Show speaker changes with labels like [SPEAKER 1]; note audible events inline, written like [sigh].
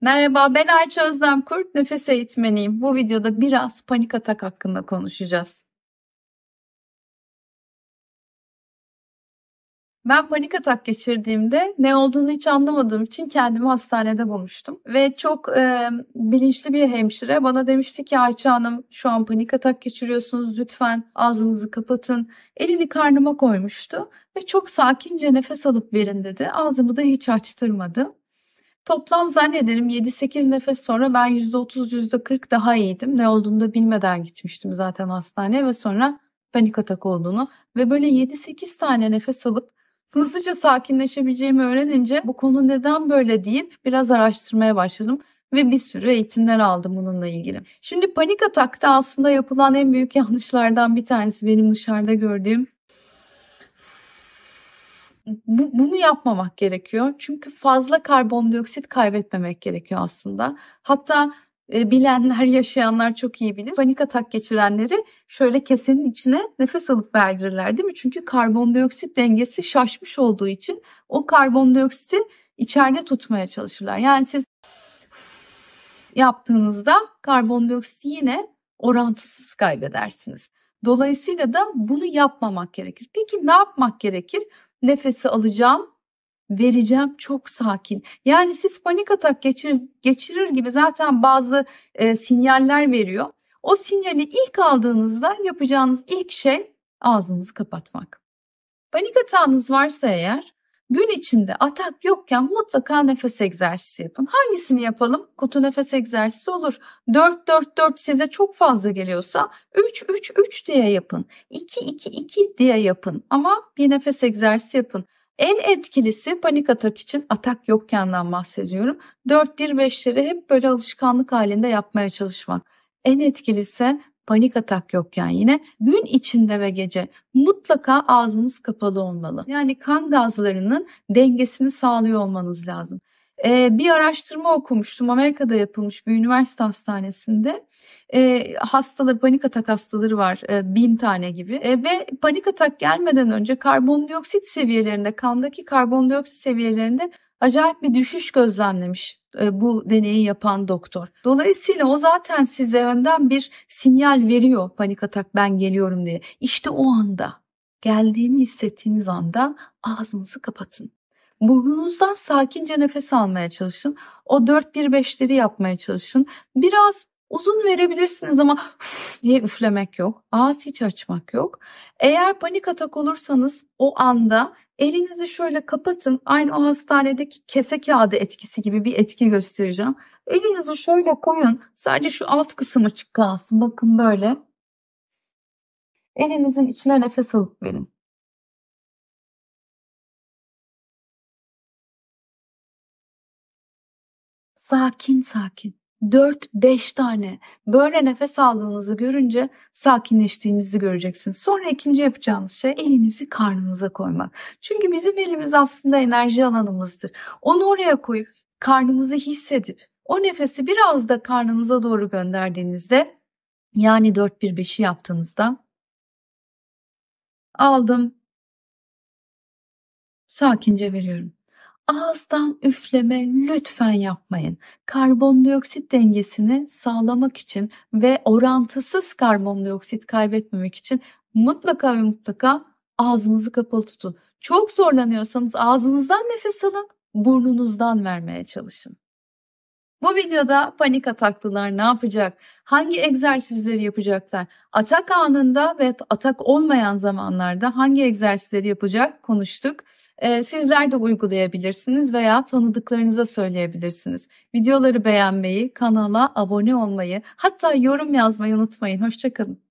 [SPEAKER 1] Merhaba ben Ayça Özlem Kurt, nefes eğitmeniyim. Bu videoda biraz panik atak hakkında konuşacağız.
[SPEAKER 2] Ben panik atak geçirdiğimde ne olduğunu hiç anlamadığım için kendimi hastanede bulmuştum. Ve çok e, bilinçli bir hemşire bana demişti ki Ayça Hanım şu an panik atak geçiriyorsunuz lütfen ağzınızı kapatın. Elini karnıma koymuştu ve çok sakince nefes alıp verin dedi. Ağzımı da hiç açtırmadım. Toplam zannederim 7-8 nefes sonra ben %30 %40 daha iyiydim. Ne olduğunu da bilmeden gitmiştim zaten hastaneye ve sonra panik atak olduğunu ve böyle 7-8 tane nefes alıp hızlıca sakinleşebileceğimi öğrenince bu konu neden böyle deyip biraz araştırmaya başladım ve bir sürü eğitimler aldım bununla ilgili. Şimdi panik atakta aslında yapılan en büyük yanlışlardan bir tanesi benim dışarıda gördüğüm bu, bunu yapmamak gerekiyor. Çünkü fazla karbondioksit kaybetmemek gerekiyor aslında. Hatta e, bilenler, [laughs] yaşayanlar çok iyi bilir. Panik atak geçirenleri şöyle kesenin içine nefes alıp verdirirler değil mi? Çünkü karbondioksit dengesi şaşmış olduğu için o karbondioksiti içeride tutmaya çalışırlar. Yani siz yaptığınızda karbondioksit yine orantısız kaybedersiniz. Dolayısıyla da bunu yapmamak gerekir. Peki ne yapmak gerekir? Nefesi alacağım, vereceğim çok sakin. Yani siz panik atak geçir, geçirir gibi zaten bazı e, sinyaller veriyor. O sinyali ilk aldığınızda yapacağınız ilk şey ağzınızı kapatmak. Panik atağınız varsa eğer Gün içinde atak yokken mutlaka nefes egzersizi yapın. Hangisini yapalım? Kutu nefes egzersizi olur. 4-4-4 size çok fazla geliyorsa 3-3-3 diye yapın. 2-2-2 diye yapın. Ama bir nefes egzersizi yapın. En etkilisi panik atak için atak yokkenden bahsediyorum. 4-1-5'leri hep böyle alışkanlık halinde yapmaya çalışmak. En etkilisi panik atak yokken yine gün içinde ve gece mutlaka ağzınız kapalı olmalı. Yani kan gazlarının dengesini sağlıyor olmanız lazım. Ee, bir araştırma okumuştum Amerika'da yapılmış bir üniversite hastanesinde e, ee, hastaları panik atak hastaları var e, bin tane gibi e, ve panik atak gelmeden önce karbondioksit seviyelerinde kandaki karbondioksit seviyelerinde acayip bir düşüş gözlemlemiş e, bu deneyi yapan doktor. Dolayısıyla o zaten size önden bir sinyal veriyor panik atak ben geliyorum diye. İşte o anda geldiğini hissettiğiniz anda ağzınızı kapatın. Burnunuzdan sakince nefes almaya çalışın. O 4-1-5'leri yapmaya çalışın. Biraz uzun verebilirsiniz ama diye üflemek yok. Ağız hiç açmak yok. Eğer panik atak olursanız o anda Elinizi şöyle kapatın. Aynı o hastanedeki kese kağıdı etkisi gibi bir etki göstereceğim. Elinizi şöyle koyun. Sadece şu alt kısım açık kalsın. Bakın böyle.
[SPEAKER 1] Elinizin içine nefes alıp verin.
[SPEAKER 2] Sakin sakin. 4-5 tane böyle nefes aldığınızı görünce sakinleştiğinizi göreceksiniz. Sonra ikinci yapacağınız şey elinizi karnınıza koymak. Çünkü bizim elimiz aslında enerji alanımızdır. Onu oraya koyup karnınızı hissedip o nefesi biraz da karnınıza doğru gönderdiğinizde yani 4-1-5'i
[SPEAKER 1] yaptığınızda aldım
[SPEAKER 2] sakince veriyorum. Ağızdan üfleme lütfen yapmayın. Karbondioksit dengesini sağlamak için ve orantısız karbondioksit kaybetmemek için mutlaka ve mutlaka ağzınızı kapalı tutun. Çok zorlanıyorsanız ağzınızdan nefes alın, burnunuzdan vermeye çalışın. Bu videoda panik ataklılar ne yapacak? Hangi egzersizleri yapacaklar? Atak anında ve atak olmayan zamanlarda hangi egzersizleri yapacak konuştuk e, sizler de uygulayabilirsiniz veya tanıdıklarınıza söyleyebilirsiniz. Videoları beğenmeyi, kanala abone olmayı, hatta yorum yazmayı unutmayın. Hoşçakalın.